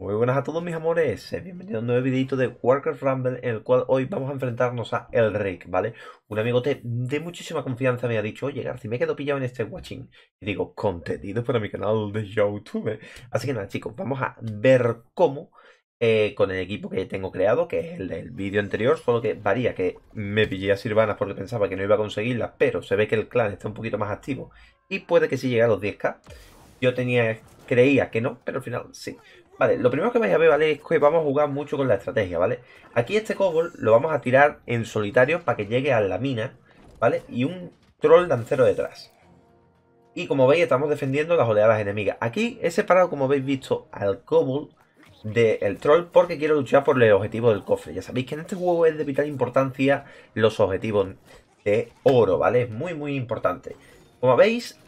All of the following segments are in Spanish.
Muy buenas a todos mis amores, eh, bienvenidos a un nuevo videito de Warcraft Rumble en el cual hoy vamos a enfrentarnos a El Rick, ¿vale? Un amigote de muchísima confianza me ha dicho, oye si me quedo pillado en este watching. Y digo, contenido para mi canal de YouTube. Así que nada chicos, vamos a ver cómo eh, con el equipo que tengo creado, que es el del vídeo anterior, solo que varía que me pillé a Sirvanas porque pensaba que no iba a conseguirla pero se ve que el clan está un poquito más activo y puede que sí llegue a los 10k. Yo tenía, creía que no, pero al final sí. Vale, lo primero que vais a ver, ¿vale? Es que vamos a jugar mucho con la estrategia, ¿vale? Aquí este cobol lo vamos a tirar en solitario para que llegue a la mina, ¿vale? Y un troll lancero detrás. Y como veis, estamos defendiendo las oleadas enemigas. Aquí he separado, como habéis visto, al cobol del troll porque quiero luchar por el objetivo del cofre. Ya sabéis que en este juego es de vital importancia los objetivos de oro, ¿vale? Es muy, muy importante. Como veis,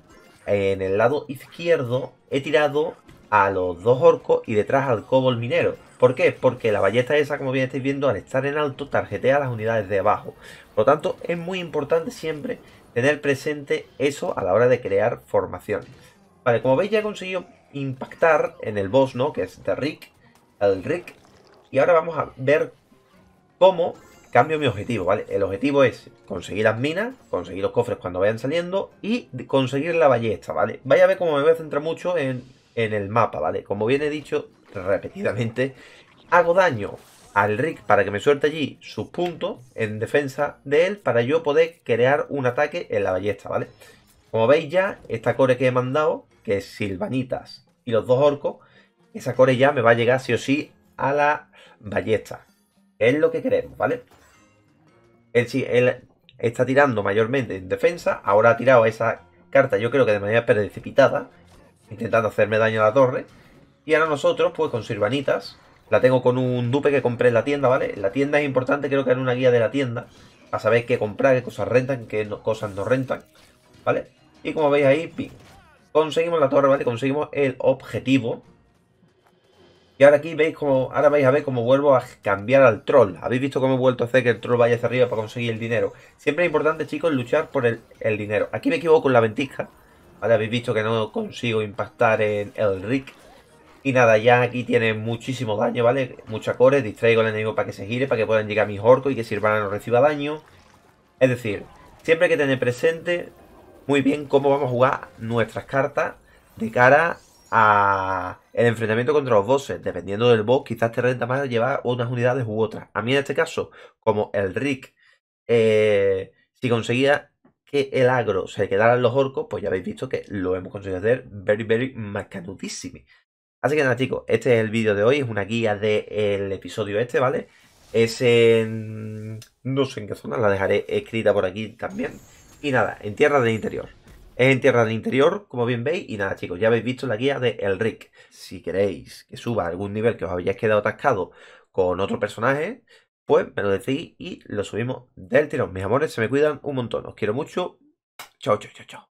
en el lado izquierdo he tirado a los dos orcos y detrás al cobol minero. ¿Por qué? Porque la ballesta esa, como bien estáis viendo, al estar en alto, tarjetea las unidades de abajo. Por lo tanto, es muy importante siempre tener presente eso a la hora de crear formaciones. Vale, como veis ya he conseguido impactar en el boss, ¿no? Que es de Rick, el Rick. Y ahora vamos a ver cómo cambio mi objetivo, ¿vale? El objetivo es conseguir las minas, conseguir los cofres cuando vayan saliendo y conseguir la ballesta, ¿vale? Vaya a ver cómo me voy a centrar mucho en en el mapa, ¿vale? Como bien he dicho repetidamente, hago daño al Rick para que me suelte allí sus puntos en defensa de él para yo poder crear un ataque en la ballesta, ¿vale? Como veis ya, esta core que he mandado, que es Silvanitas y los dos orcos, esa core ya me va a llegar sí o sí a la ballesta. Es lo que queremos, ¿vale? Él, sí, él está tirando mayormente en defensa, ahora ha tirado esa carta yo creo que de manera precipitada intentando hacerme daño a la torre. Y ahora nosotros, pues con Sirvanitas, la tengo con un dupe que compré en la tienda, ¿vale? La tienda es importante, creo que era una guía de la tienda, a saber qué comprar, qué cosas rentan, qué cosas no rentan, ¿vale? Y como veis ahí, conseguimos la torre, ¿vale? Conseguimos el objetivo. Y ahora aquí veis como, ahora vais a ver cómo vuelvo a cambiar al troll. ¿Habéis visto cómo he vuelto a hacer que el troll vaya hacia arriba para conseguir el dinero? Siempre es importante, chicos, luchar por el, el dinero. Aquí me equivoco con la ventisca, habéis visto que no consigo impactar en el Rick. Y nada, ya aquí tiene muchísimo daño, ¿vale? Mucha core, distraigo al enemigo para que se gire, para que puedan llegar mis orcos y que Sirvana no reciba daño. Es decir, siempre hay que tener presente muy bien cómo vamos a jugar nuestras cartas de cara a el enfrentamiento contra los bosses. Dependiendo del boss, quizás te renta más llevar unas unidades u otras. A mí en este caso, como el Rick, eh, si conseguía que el agro se en los orcos, pues ya habéis visto que lo hemos conseguido hacer very, very macanudísimo. Así que nada, chicos, este es el vídeo de hoy, es una guía del episodio este, ¿vale? Es en... no sé en qué zona, la dejaré escrita por aquí también. Y nada, en Tierra del Interior. Es en Tierra del Interior, como bien veis, y nada, chicos, ya habéis visto la guía de El Rick. Si queréis que suba a algún nivel que os habéis quedado atascado con otro personaje, pues me lo decís y lo subimos del tirón. Mis amores, se me cuidan un montón. Os quiero mucho. Chao, chao, chao, chao.